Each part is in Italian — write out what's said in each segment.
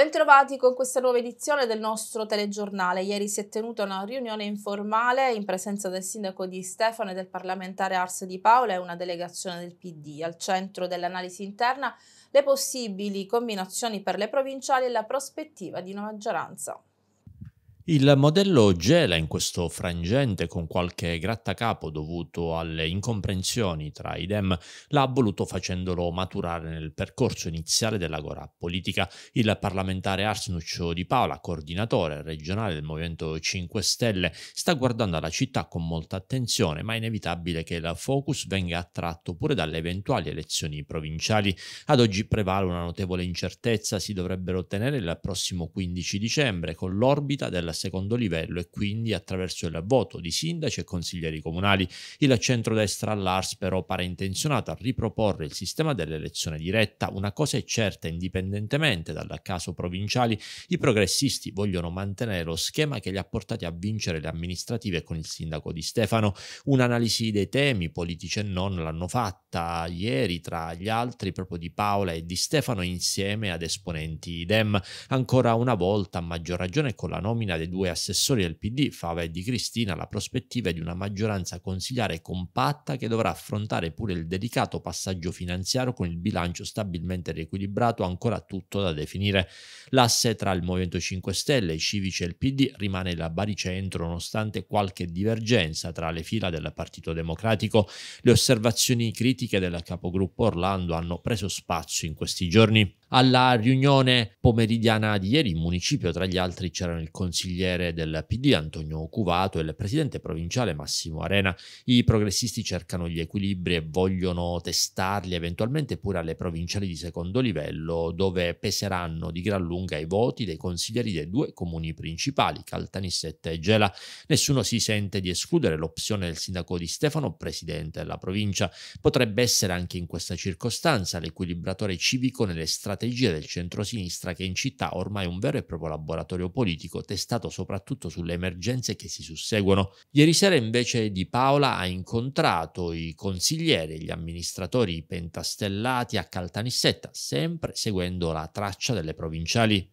Bentrovati con questa nuova edizione del nostro telegiornale. Ieri si è tenuta una riunione informale in presenza del sindaco di Stefano e del parlamentare Ars Di Paola e una delegazione del PD. Al centro dell'analisi interna le possibili combinazioni per le provinciali e la prospettiva di una maggioranza. Il modello gela in questo frangente con qualche grattacapo dovuto alle incomprensioni tra i dem, l'ha voluto facendolo maturare nel percorso iniziale dell'agora politica. Il parlamentare Arsnuccio Di Paola, coordinatore regionale del Movimento 5 Stelle, sta guardando la città con molta attenzione, ma è inevitabile che il focus venga attratto pure dalle eventuali elezioni provinciali. Ad oggi prevale una notevole incertezza, si dovrebbero tenere il prossimo 15 dicembre con l'orbita della secondo livello e quindi attraverso il voto di sindaci e consiglieri comunali. Il centrodestra all'Ars però pare intenzionato a riproporre il sistema dell'elezione diretta. Una cosa è certa, indipendentemente dal caso provinciali, i progressisti vogliono mantenere lo schema che li ha portati a vincere le amministrative con il sindaco di Stefano. Un'analisi dei temi, politici e non, l'hanno fatta ieri tra gli altri proprio di Paola e di Stefano insieme ad esponenti idem. Ancora una volta, a maggior ragione, con la nomina del due assessori del PD, Fava e Di Cristina, la prospettiva di una maggioranza consigliare compatta che dovrà affrontare pure il delicato passaggio finanziario con il bilancio stabilmente riequilibrato, ancora tutto da definire. L'asse tra il Movimento 5 Stelle, i civici e il PD rimane la baricentro nonostante qualche divergenza tra le fila del Partito Democratico. Le osservazioni critiche del capogruppo Orlando hanno preso spazio in questi giorni alla riunione pomeridiana di ieri in municipio, tra gli altri c'erano il consigliere del PD Antonio Cuvato e il presidente provinciale Massimo Arena. I progressisti cercano gli equilibri e vogliono testarli eventualmente pure alle provinciali di secondo livello, dove peseranno di gran lunga i voti dei consiglieri dei due comuni principali, Caltanissette e Gela. Nessuno si sente di escludere l'opzione del sindaco di Stefano, presidente della provincia. Potrebbe essere anche in questa circostanza l'equilibratore civico nelle strade strategia del centrosinistra che in città ormai è un vero e proprio laboratorio politico testato soprattutto sulle emergenze che si susseguono. Ieri sera invece Di Paola ha incontrato i consiglieri, e gli amministratori pentastellati a Caltanissetta, sempre seguendo la traccia delle provinciali.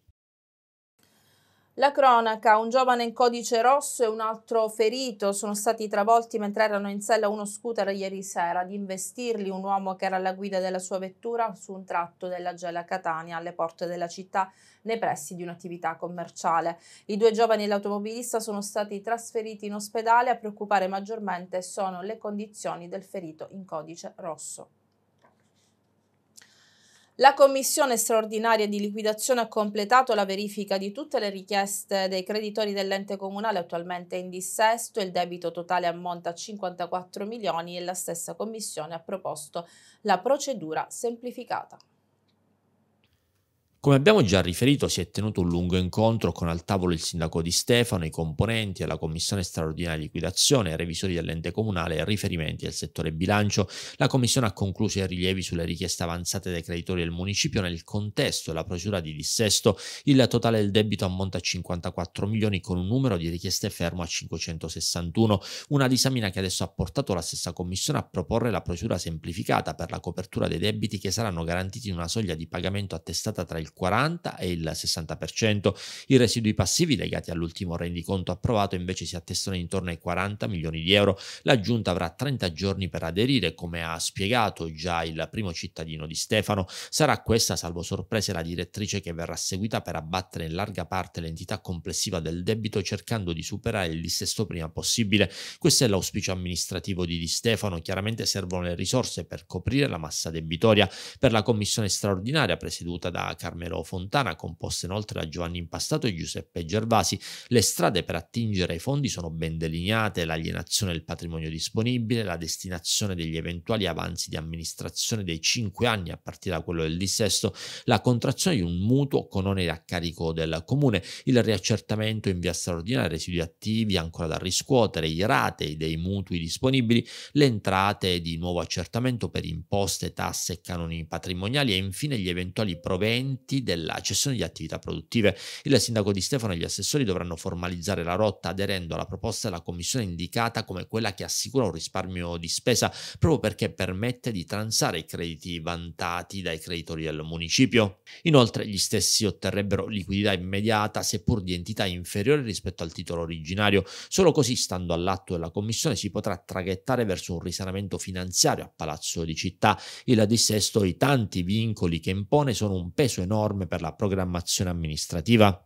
La cronaca, un giovane in codice rosso e un altro ferito sono stati travolti mentre erano in sella uno scooter ieri sera ad investirli un uomo che era alla guida della sua vettura su un tratto della Gela Catania alle porte della città nei pressi di un'attività commerciale. I due giovani e l'automobilista sono stati trasferiti in ospedale, a preoccupare maggiormente sono le condizioni del ferito in codice rosso. La commissione straordinaria di liquidazione ha completato la verifica di tutte le richieste dei creditori dell'ente comunale attualmente in dissesto. Il debito totale ammonta a 54 milioni e la stessa commissione ha proposto la procedura semplificata. Come abbiamo già riferito, si è tenuto un lungo incontro con al tavolo il sindaco di Stefano, i componenti della commissione straordinaria di liquidazione, revisori dell'ente comunale e riferimenti al settore bilancio. La commissione ha concluso i rilievi sulle richieste avanzate dai creditori del municipio nel contesto della procedura di dissesto. Il totale del debito ammonta a 54 milioni con un numero di richieste fermo a 561, una disamina che adesso ha portato la stessa commissione a proporre la procedura semplificata per la copertura dei debiti che saranno garantiti in una soglia di pagamento attestata tra il 40 e il 60%. I residui passivi legati all'ultimo rendiconto approvato invece si attestano intorno ai 40 milioni di euro. La giunta avrà 30 giorni per aderire, come ha spiegato già il primo cittadino di Stefano. Sarà questa, salvo sorprese, la direttrice che verrà seguita per abbattere in larga parte l'entità complessiva del debito cercando di superare il dissesto prima possibile. Questo è l'auspicio amministrativo di Di Stefano. Chiaramente servono le risorse per coprire la massa debitoria. Per la commissione straordinaria presieduta da Carmen Romero Fontana, composta inoltre da Giovanni Impastato e Giuseppe Gervasi, le strade per attingere ai fondi sono ben delineate, l'alienazione del patrimonio disponibile, la destinazione degli eventuali avanzi di amministrazione dei cinque anni a partire da quello del dissesto, la contrazione di un mutuo con oneri a carico del comune, il riaccertamento in via straordinaria dei residui attivi ancora da riscuotere, i ratei dei mutui disponibili, le entrate di nuovo accertamento per imposte, tasse e canoni patrimoniali e infine gli eventuali proventi dati della cessione di attività produttive. Il sindaco di Stefano e gli assessori dovranno formalizzare la rotta aderendo alla proposta della commissione indicata come quella che assicura un risparmio di spesa proprio perché permette di transare i crediti vantati dai creditori del municipio. Inoltre gli stessi otterrebbero liquidità immediata seppur di entità inferiore rispetto al titolo originario. Solo così, stando all'atto della commissione, si potrà traghettare verso un risanamento finanziario a Palazzo di Città. Il dissesto e i tanti vincoli che impone sono un peso enorme norme per la programmazione amministrativa?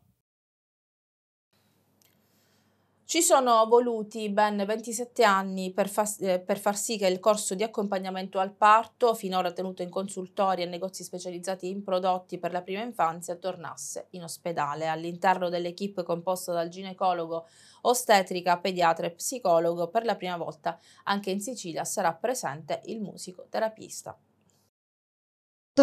Ci sono voluti ben 27 anni per, fa, eh, per, far sì che il corso di accompagnamento al parto, finora tenuto in consultori e negozi specializzati in prodotti per la prima infanzia, tornasse in ospedale. All'interno dell'equipe composta dal ginecologo, ostetrica, pediatra e psicologo, per la prima volta anche in Sicilia sarà presente il musicoterapista.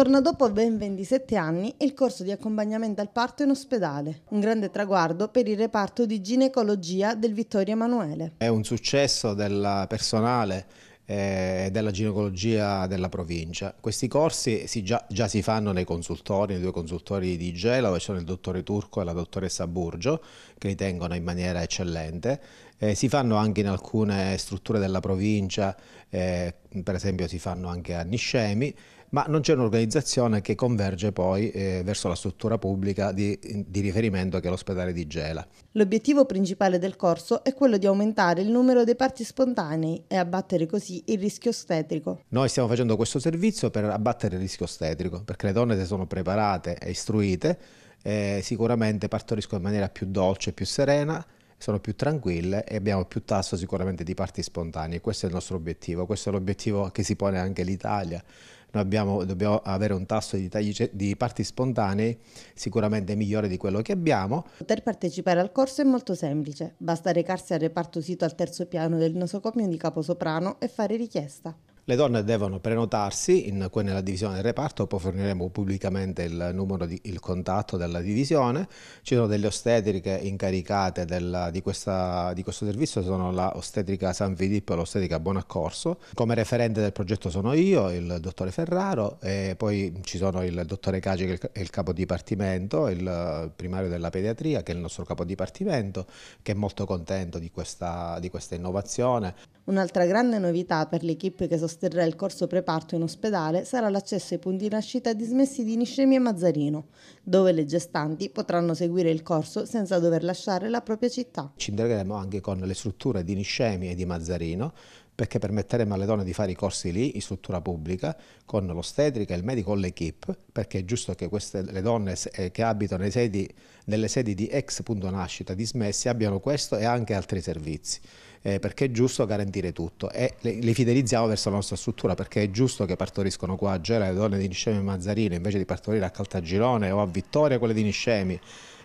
Torna dopo ben 27 anni il corso di accompagnamento al parto in ospedale, un grande traguardo per il reparto di ginecologia del Vittorio Emanuele. È un successo del personale eh, e della ginecologia della provincia. Questi corsi si già, già, si fanno nei consultori, nei due consultori di Gela, dove sono il dottore Turco e la dottoressa Burgio, che li tengono in maniera eccellente. Eh, si fanno anche in alcune strutture della provincia, eh, per esempio si fanno anche a Niscemi, ma non c'è un'organizzazione che converge poi eh, verso la struttura pubblica di, di riferimento che è l'ospedale di Gela. L'obiettivo principale del corso è quello di aumentare il numero dei parti spontanei e abbattere così il rischio ostetrico. Noi stiamo facendo questo servizio per abbattere il rischio ostetrico, perché le donne se sono preparate e istruite eh, sicuramente partoriscono in maniera più dolce, più serena, sono più tranquille e abbiamo più tasso sicuramente di parti spontanee. Questo è il nostro obiettivo, questo è l'obiettivo che si pone anche l'Italia noi abbiamo, dobbiamo avere un tasso di, tagli, di parti spontanei sicuramente migliore di quello che abbiamo. Poter partecipare al corso è molto semplice, basta recarsi al reparto sito al terzo piano del nosocomio di Caposoprano e fare richiesta. Le donne devono prenotarsi in, nella divisione del reparto, poi forniremo pubblicamente il numero, di, il contatto della divisione. Ci sono delle ostetriche incaricate della, di, questa, di, questo servizio, sono la ostetrica San Filippo e l'ostetrica Bonaccorso. Come referente del progetto sono io, il dottore Ferraro, e poi ci sono il dottore Cagi che è il capo dipartimento, il primario della pediatria che è il nostro capo dipartimento, che è molto contento di questa, di questa innovazione. Un'altra grande novità per l'equipe che sosterrà il corso preparto in ospedale sarà l'accesso ai punti nascita dismessi di Niscemi e Mazzarino, dove le gestanti potranno seguire il corso senza dover lasciare la propria città. Ci indagheremo anche con le strutture di Niscemi e di Mazzarino, perché permetteremo alle donne di fare i corsi lì in struttura pubblica con l'ostetrica, il medico o l'equipe, perché è giusto che queste, le donne eh, che abitano sedi, nelle sedi di ex punto nascita dismessi abbiano questo e anche altri servizi. Eh, perché è giusto garantire tutto e le, le, fidelizziamo verso la nostra struttura perché è giusto che partoriscono qua a Gela le donne di Niscemi e Mazzarino invece di partorire a Caltagirone o a Vittoria quelle di Niscemi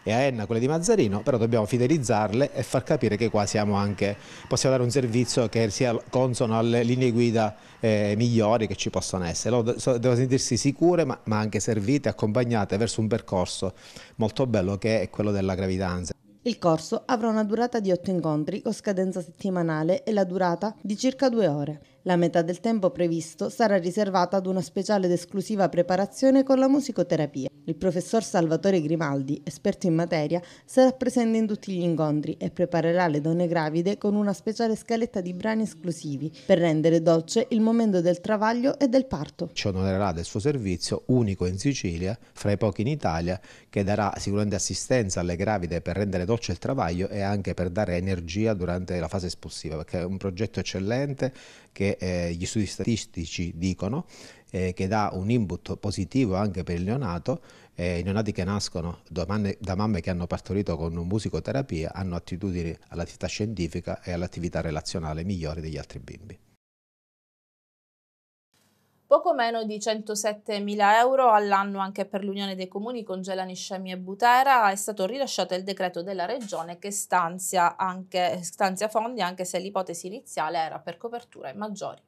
e a Enna quelle di Mazzarino, però dobbiamo fidelizzarle e far capire che qua siamo anche, possiamo dare un servizio che sia consono alle linee guida eh, migliori che ci possono essere. Loro devono sentirsi sicure ma, ma anche servite, accompagnate verso un percorso molto bello che è quello della gravidanza. Il corso avrà una durata di otto incontri con scadenza settimanale e la durata di circa due ore. La metà del tempo previsto sarà riservata ad una speciale ed esclusiva preparazione con la musicoterapia. Il professor Salvatore Grimaldi, esperto in materia, sarà presente in tutti gli incontri e preparerà le donne gravide con una speciale scaletta di brani esclusivi per rendere dolce il momento del travaglio e del parto. Ci onorerà del suo servizio, unico in Sicilia, fra i pochi in Italia, che darà sicuramente assistenza alle gravide per rendere dolce il travaglio e anche per dare energia durante la fase espulsiva, perché è un progetto eccellente che eh, gli studi statistici dicono eh, che dà un input positivo anche per il neonato. Eh, I neonati che nascono da, manne, da mamme che hanno partorito con musicoterapia hanno attitudini all'attività scientifica e all'attività relazionale migliori degli altri bimbi. Poco meno di 107.000 euro all'anno anche per l'Unione dei Comuni con Gelani, Scemi e Butera è stato rilasciato il decreto della Regione che stanzia, anche, stanzia fondi anche se l'ipotesi iniziale era per coperture maggiori.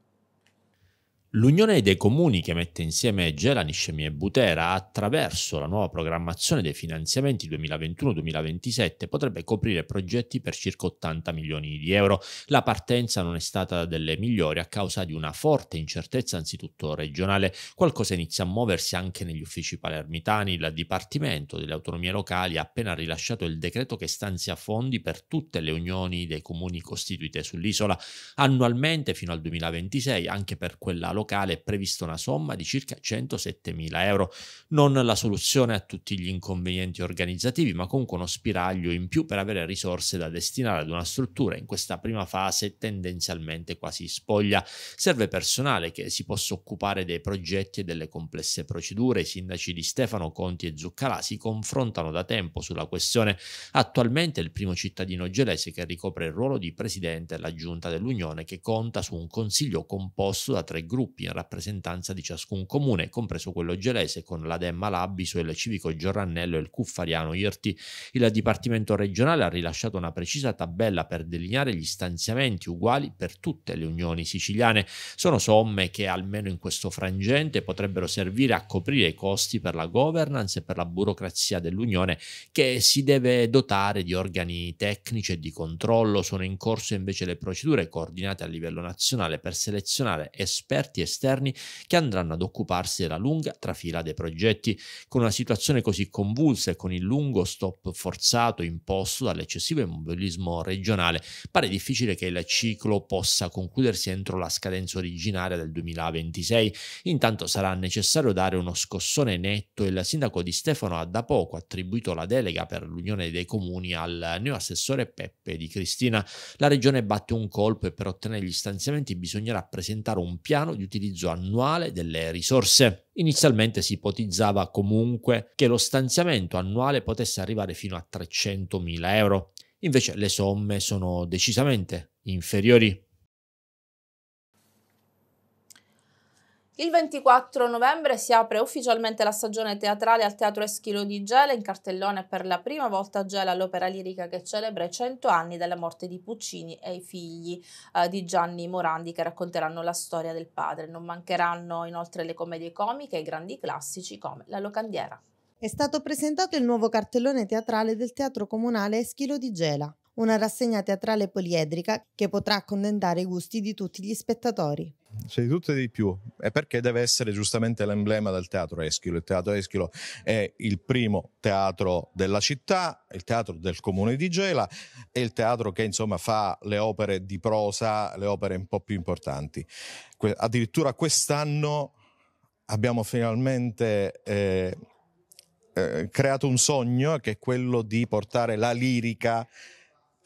L'unione dei comuni che mette insieme Gelani, Scemi e Butera attraverso la nuova programmazione dei finanziamenti 2021-2027 potrebbe coprire progetti per circa 80 milioni di euro. La partenza non è stata delle migliori a causa di una forte incertezza anzitutto regionale. Qualcosa inizia a muoversi anche negli uffici palermitani. Il Dipartimento delle Autonomie Locali ha appena rilasciato il decreto che stanzia fondi per tutte le unioni dei comuni costituite sull'isola annualmente fino al 2026 anche per quella locale locale è prevista una somma di circa 107.000 euro, non la soluzione a tutti gli inconvenienti organizzativi, ma comunque uno spiraglio in più per avere risorse da destinare ad una struttura in questa prima fase tendenzialmente quasi spoglia. Serve personale che si possa occupare dei progetti e delle complesse procedure. I sindaci di Stefano Conti e Zuccalà si confrontano da tempo sulla questione. Attualmente è il primo cittadino gelese che ricopre il ruolo di presidente della giunta dell'Unione che conta su un consiglio composto da tre gruppi gruppi in rappresentanza di ciascun comune, compreso quello gelese con l'Ademma Labiso, il Civico Giorannello e il Cuffariano Irti. Il Dipartimento regionale ha rilasciato una precisa tabella per delineare gli stanziamenti uguali per tutte le unioni siciliane. Sono somme che almeno in questo frangente potrebbero servire a coprire i costi per la governance e per la burocrazia dell'Unione che si deve dotare di organi tecnici e di controllo. Sono in corso invece le procedure coordinate a livello nazionale per selezionare esperti esperti esterni che andranno ad occuparsi della lunga trafila dei progetti. Con una situazione così convulsa e con il lungo stop forzato imposto dall'eccessivo immobilismo regionale, pare difficile che il ciclo possa concludersi entro la scadenza originaria del 2026. Intanto sarà necessario dare uno scossone netto. Il sindaco di Stefano ha da poco attribuito la delega per l'Unione dei Comuni al assessore Peppe Di Cristina. La regione batte un colpo e per ottenere gli stanziamenti bisognerà presentare un piano di utilizzo annuale delle risorse. Inizialmente si ipotizzava comunque che lo stanziamento annuale potesse arrivare fino a 300.000 euro, invece le somme sono decisamente inferiori. Il 24 novembre si apre ufficialmente la stagione teatrale al Teatro Eschilo di Gela in cartellone per la prima volta Gela l'opera lirica che celebra i 100 anni della morte di Puccini e i figli eh, di Gianni Morandi che racconteranno la storia del padre. Non mancheranno inoltre le commedie comiche e i grandi classici come La Locandiera. È stato presentato il nuovo cartellone teatrale del Teatro Comunale Eschilo di Gela una rassegna teatrale poliedrica che potrà accontentare i gusti di tutti gli spettatori. Se di tutto e di più, e perché deve essere giustamente l'emblema del teatro Eschilo. Il teatro Eschilo è il primo teatro della città, il teatro del comune di Gela, è il teatro che insomma fa le opere di prosa, le opere un po' più importanti. Que- addirittura quest'anno abbiamo finalmente eh, eh, creato un sogno che è quello di portare la lirica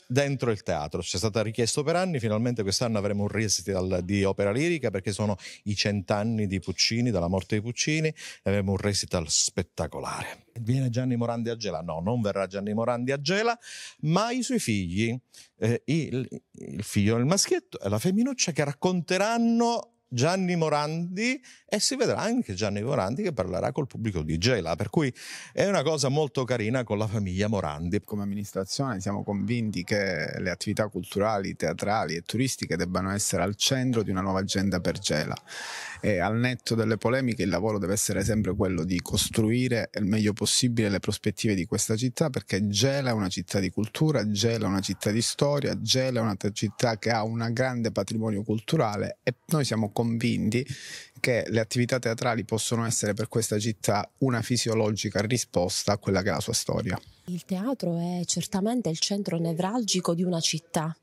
dentro il teatro. Ci è stata richiesto per anni, finalmente quest'anno avremo un recital di opera lirica perché sono i cent'anni di Puccini, dalla morte di Puccini, avremo un recital spettacolare. Viene Gianni Morandi a Gela? No, non verrà Gianni Morandi a Gela, ma i suoi figli, eh, il, il figlio del maschietto e la femminuccia che racconteranno Gianni Morandi e si vedrà anche Gianni Morandi che parlerà col pubblico di Gela, per cui è una cosa molto carina con la famiglia Morandi. Come amministrazione siamo convinti che le attività culturali, teatrali e turistiche debbano essere al centro di una nuova agenda per Gela e al netto delle polemiche il lavoro deve essere sempre quello di costruire il meglio possibile le prospettive di questa città perché Gela è una città di cultura, Gela è una città di storia, Gela è una città che ha un grande patrimonio culturale e noi siamo convinti che le attività teatrali possono essere per questa città una fisiologica risposta a quella che è la sua storia. Il teatro è certamente il centro nevralgico di una città.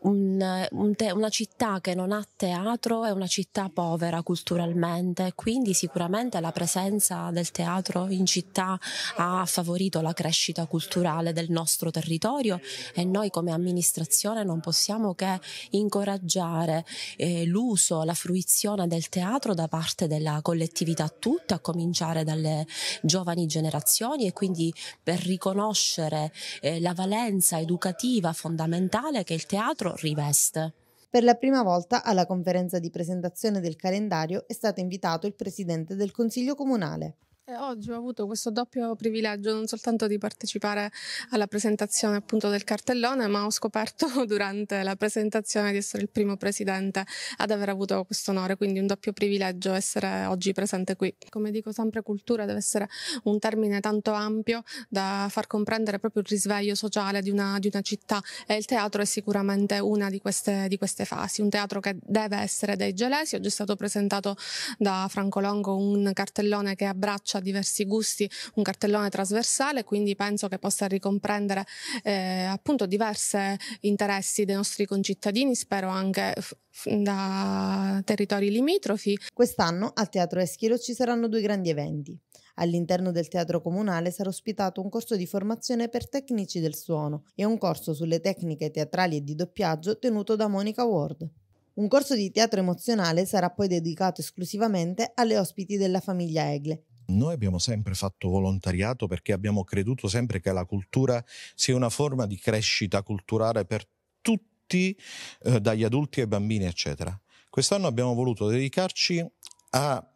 Un, un te, una città che non ha teatro è una città povera culturalmente, quindi sicuramente la presenza del teatro in città ha favorito la crescita culturale del nostro territorio e noi come amministrazione non possiamo che incoraggiare eh, l'uso, la fruizione del teatro da parte della collettività tutta, a cominciare dalle giovani generazioni e quindi per ricordare riconoscere eh, la valenza educativa fondamentale che il teatro riveste. Per la prima volta alla conferenza di presentazione del calendario è stato invitato il presidente del Consiglio Comunale. Oggi ho avuto questo doppio privilegio non soltanto di partecipare alla presentazione appunto del cartellone, ma ho scoperto durante la presentazione di essere il primo presidente ad aver avuto questo onore, quindi un doppio privilegio essere oggi presente qui. Come dico sempre, cultura deve essere un termine tanto ampio da far comprendere proprio il risveglio sociale di una, di una città e il teatro è sicuramente una di queste, di queste fasi, un teatro che deve essere dei gelesi. Oggi è stato presentato da Franco Longo un cartellone che abbraccia ha diversi gusti, un cartellone trasversale, quindi penso che possa ricomprendere eh, appunto diversi interessi dei nostri concittadini, spero anche da territori limitrofi. Quest'anno al Teatro Eschilo ci saranno due grandi eventi. All'interno del teatro comunale sarà ospitato un corso di formazione per tecnici del suono e un corso sulle tecniche teatrali e di doppiaggio tenuto da Monica Ward. Un corso di teatro emozionale sarà poi dedicato esclusivamente alle ospiti della famiglia Egle, noi abbiamo sempre fatto volontariato perché abbiamo creduto sempre che la cultura sia una forma di crescita culturale per tutti, eh, dagli adulti ai bambini, eccetera. Quest'anno abbiamo voluto dedicarci a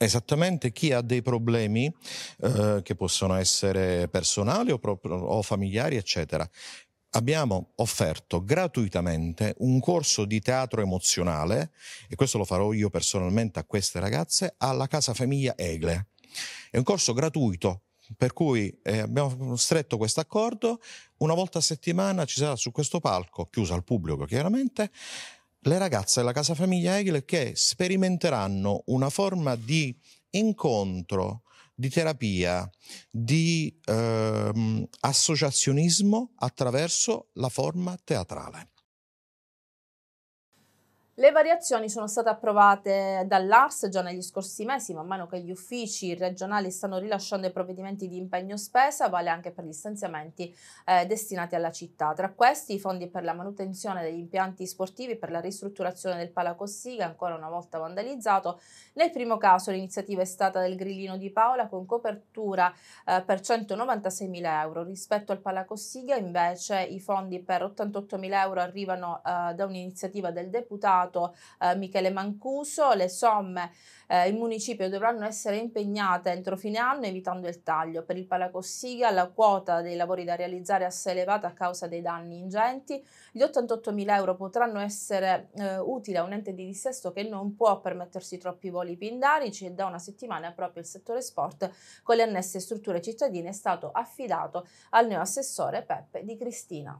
Esattamente chi ha dei problemi eh, che possono essere personali o, proprio, o familiari, eccetera abbiamo offerto gratuitamente un corso di teatro emozionale, e questo lo farò io personalmente a queste ragazze, alla Casa Famiglia Egle. È un corso gratuito, per cui eh, abbiamo stretto questo accordo, una volta a settimana ci sarà su questo palco, chiuso al pubblico chiaramente, le ragazze della Casa Famiglia Egle che sperimenteranno una forma di incontro di terapia, di ehm, associazionismo attraverso la forma teatrale. Le variazioni sono state approvate dall'ARS già negli scorsi mesi, man mano che gli uffici regionali stanno rilasciando i provvedimenti di impegno spesa, vale anche per gli stanziamenti eh, destinati alla città. Tra questi i fondi per la manutenzione degli impianti sportivi, per la ristrutturazione del Palacossiga, ancora una volta vandalizzato. Nel primo caso l'iniziativa è stata del grillino di Paola con copertura eh, per 196.000 euro. Rispetto al Palacossiga invece i fondi per 88.000 euro arrivano eh, da un'iniziativa del deputato indicato eh, Michele Mancuso, le somme eh, in municipio dovranno essere impegnate entro fine anno evitando il taglio. Per il Palacossiga la quota dei lavori da realizzare è assai elevata a causa dei danni ingenti. Gli 88.000 euro potranno essere eh, utili a un ente di dissesto che non può permettersi troppi voli pindarici e da una settimana proprio il settore sport con le annesse strutture cittadine è stato affidato al neoassessore Peppe Di Cristina.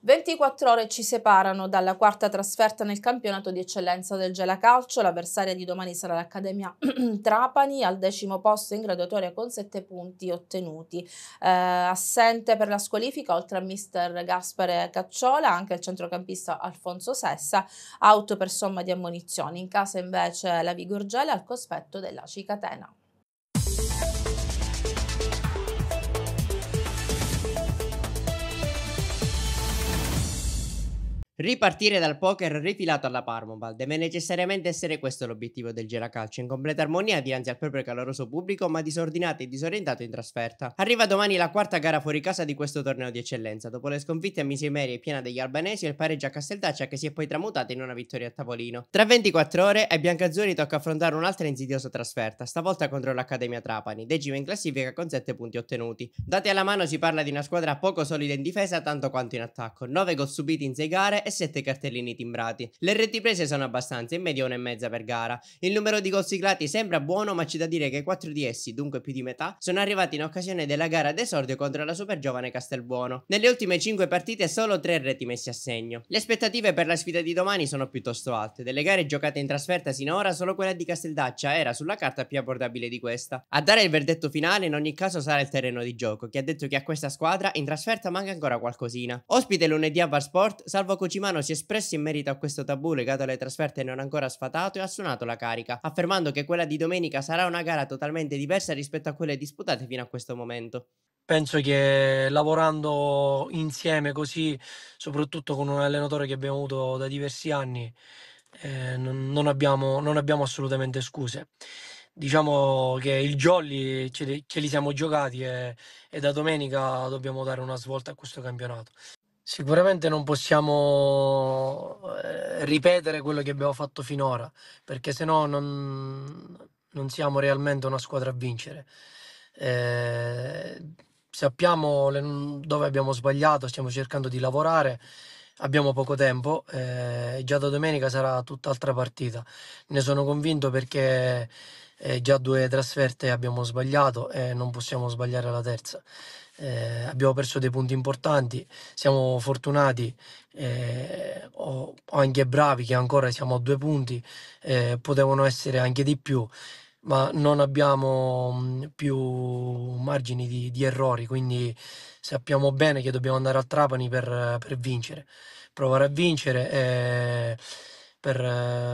24 ore ci separano dalla quarta trasferta nel campionato di eccellenza del Gelacalcio. L'avversaria di domani sarà l'Accademia Trapani, al decimo posto in graduatoria con 7 punti ottenuti. Eh, assente per la squalifica, oltre a mister Gaspare Cacciola, anche il centrocampista Alfonso Sessa, auto per somma di ammonizioni. In casa invece la Vigorgela al cospetto della Cicatena. Ripartire dal poker rifilato alla Parmoval deve necessariamente essere questo l'obiettivo del Geracalcio, in completa armonia dinanzi al proprio caloroso pubblico, ma disordinato e disorientato in trasferta. Arriva domani la quarta gara fuori casa di questo torneo di eccellenza, dopo le sconfitte a Misimeri e Piena degli Albanesi e il pareggio a Casteldaccia che si è poi tramutata in una vittoria a tavolino. Tra 24 ore ai biancazzurri tocca affrontare un'altra insidiosa trasferta, stavolta contro l'Accademia Trapani, decima in classifica con 7 punti ottenuti. Dati alla mano si parla di una squadra poco solida in difesa tanto quanto in attacco, 9 gol subiti in 6 gare e 7 cartellini timbrati. Le reti prese sono abbastanza, in media una e mezza per gara. Il numero di gol siglati sembra buono, ma c'è da dire che 4 di essi, dunque più di metà, sono arrivati in occasione della gara d'esordio contro la super giovane Castelbuono. Nelle ultime 5 partite solo 3 reti messe a segno. Le aspettative per la sfida di domani sono piuttosto alte. Delle gare giocate in trasferta sinora, solo quella di Casteldaccia era sulla carta più abbordabile di questa. A dare il verdetto finale in ogni caso sarà il terreno di gioco, che ha detto che a questa squadra in trasferta manca ancora qualcosina. Ospite lunedì a Bar Sport, Salvo Cucimano Cimano si è espresso in merito a questo tabù legato alle trasferte non ancora sfatato e ha suonato la carica, affermando che quella di domenica sarà una gara totalmente diversa rispetto a quelle disputate fino a questo momento. Penso che lavorando insieme così, soprattutto con un allenatore che abbiamo avuto da diversi anni, eh, non, abbiamo, non, abbiamo, assolutamente scuse. Diciamo che il jolly ce li, ce li siamo giocati e, eh, e da domenica dobbiamo dare una svolta a questo campionato. Sicuramente non possiamo eh, ripetere quello che abbiamo fatto finora, perché sennò non, non siamo realmente una squadra a vincere. Eh, sappiamo le- dove abbiamo sbagliato, stiamo cercando di lavorare, abbiamo poco tempo, eh, già da domenica sarà tutt'altra partita. Ne sono convinto perché eh, già due trasferte abbiamo sbagliato e non possiamo sbagliare la terza eh, abbiamo perso dei punti importanti, siamo fortunati eh, o anche bravi che ancora siamo a due punti, eh, potevano essere anche di più, ma non abbiamo mm, più margini di, di, errori, quindi sappiamo bene che dobbiamo andare a Trapani per, per vincere, provare a vincere eh, per...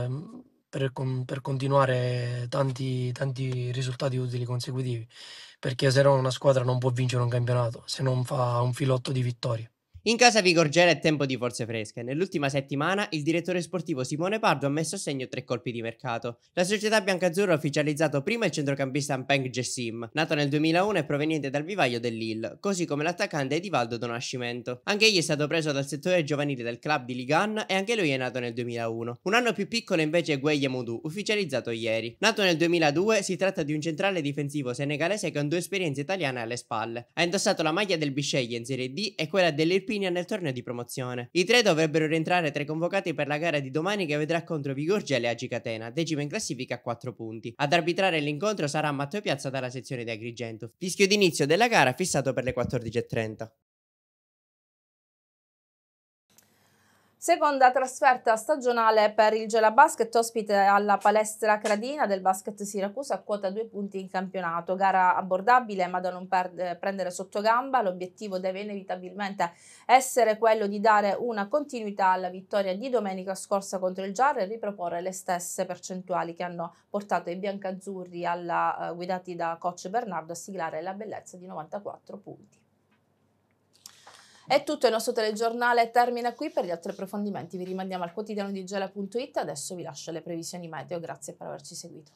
Mm, per, per, continuare tanti, tanti risultati utili consecutivi perché se no una squadra non può vincere un campionato se non fa un filotto di vittorie. In casa Vigor Vigorgera è tempo di forze fresche. Nell'ultima settimana il direttore sportivo Simone Pardo ha messo a segno tre colpi di mercato. La società biancazzurra ha ufficializzato prima il centrocampista Mpeng Jessim, nato nel 2001 e proveniente dal vivaio dell'Ill, così come l'attaccante Edivaldo Donascimento. Anche egli è stato preso dal settore giovanile del club di Ligan e anche lui è nato nel 2001. Un anno più piccolo invece è Gueye Moudou, ufficializzato ieri. Nato nel 2002, si tratta di un centrale difensivo senegalese con due esperienze italiane alle spalle. Ha indossato la maglia del Bisceglie in Serie D e quella dell'Irpino Irpinia nel torneo di promozione. I tre dovrebbero rientrare tra i convocati per la gara di domani che vedrà contro Vigorgia e Leagi Catena, decima in classifica a 4 punti. Ad arbitrare l'incontro sarà Matteo Piazza dalla sezione di Agrigento. Fischio d'inizio della gara fissato per le 14.30. Seconda trasferta stagionale per il Gela Basket, ospite alla palestra Cradina del Basket Siracusa, a quota due punti in campionato. Gara abbordabile ma da non per, prendere sotto gamba. L'obiettivo deve inevitabilmente essere quello di dare una continuità alla vittoria di domenica scorsa contro il Giar e riproporre le stesse percentuali che hanno portato i biancazzurri alla, eh, guidati da coach Bernardo a siglare la bellezza di 94 punti. È tutto il nostro telegiornale, termina qui. Per gli altri approfondimenti vi rimandiamo al quotidiano di Gela.it. Adesso vi lascio le previsioni meteo. Grazie per averci seguito.